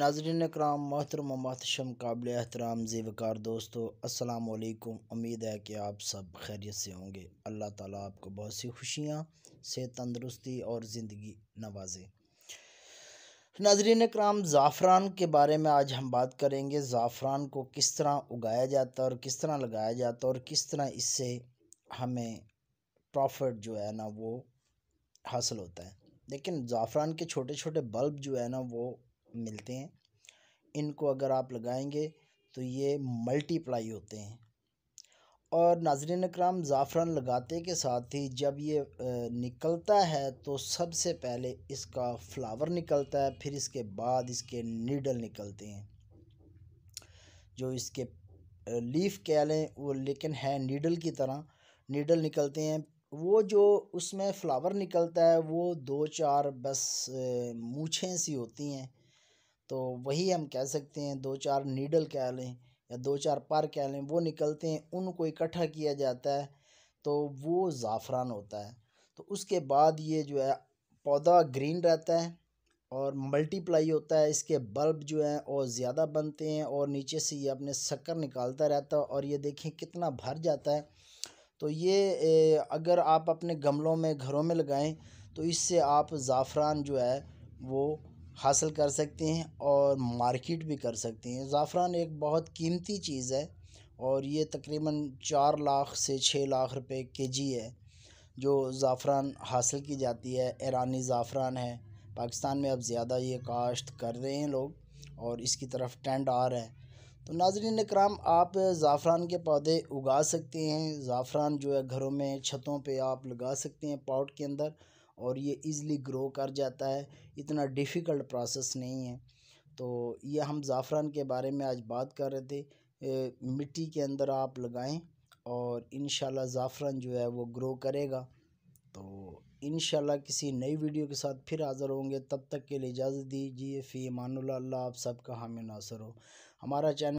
नाजरन कराम मोहतरम महतम काबिल एहतराम जीवकार दोस्तों असलकुम उम्मीद है कि आप सब खैरियत से होंगे अल्लाह ताला आपको बहुत सी खुशियाँ से तंदरुस्ती और ज़िंदगी नवाजे नाजरन कराम ज़ाफ़रान के बारे में आज हम बात करेंगे ज़ाफ़रान को किस तरह उगाया जाता है और किस तरह लगाया जाता है और किस तरह इससे हमें प्रॉफिट जो है ना वो हासिल होता है लेकिन ज़ाफ़रान के छोटे छोटे बल्ब जो है ना वो मिलते हैं इनको अगर आप लगाएंगे तो ये मल्टीप्लाई होते हैं और नाजरन कराम ज़ाफ़रान लगाते के साथ ही जब ये निकलता है तो सबसे पहले इसका फ्लावर निकलता है फिर इसके बाद इसके नीडल निकलते हैं जो इसके लीफ कह लें वो लेकिन है नीडल की तरह नीडल निकलते हैं वो जो उसमें फ्लावर निकलता है वो दो चार बस मूछें सी होती हैं तो वही हम कह सकते हैं दो चार नीडल कह लें या दो चार पार कह लें वो निकलते हैं उनको इकट्ठा किया जाता है तो वो ज़ाफ़रान होता है तो उसके बाद ये जो है पौधा ग्रीन रहता है और मल्टीप्लाई होता है इसके बल्ब जो हैं और ज़्यादा बनते हैं और नीचे से ये अपने शक्कर निकालता रहता है और ये देखें कितना भर जाता है तो ये अगर आप अपने गमलों में घरों में लगाएं तो इससे आप ज़ाफ़रान जो है वो हासिल कर सकते हैं और मार्केट भी कर सकते हैं ज़ाफ़रान एक बहुत कीमती चीज़ है और ये तकरीबन चार लाख से छः लाख रुपए के जी है जो ज़ाफ़रान हासिल की जाती है ईरानी ज़ाफ़रान है पाकिस्तान में अब ज़्यादा ये काश्त कर रहे हैं लोग और इसकी तरफ ट्रेंड आ रहा है तो नाजरीन कराम आप ज़ाफ़रान के पौधे उगा सकते हैं ज़ाफ़रान जो है घरों में छतों पर आप लगा सकते हैं पाउट के अंदर और ये ईज़िली ग्रो कर जाता है इतना डिफ़िकल्ट प्रोसेस नहीं है तो ये हम ज़ाफ़रान के बारे में आज बात कर रहे थे मिट्टी के अंदर आप लगाएं और इन ज़ाफ़रान जो है वो ग्रो करेगा तो इन किसी नई वीडियो के साथ फिर हाज़िर होंगे तब तक के लिए इजाज़त दीजिए फ़ी मानुल्ला आप सबका हामिनासर हो हमारा चैनल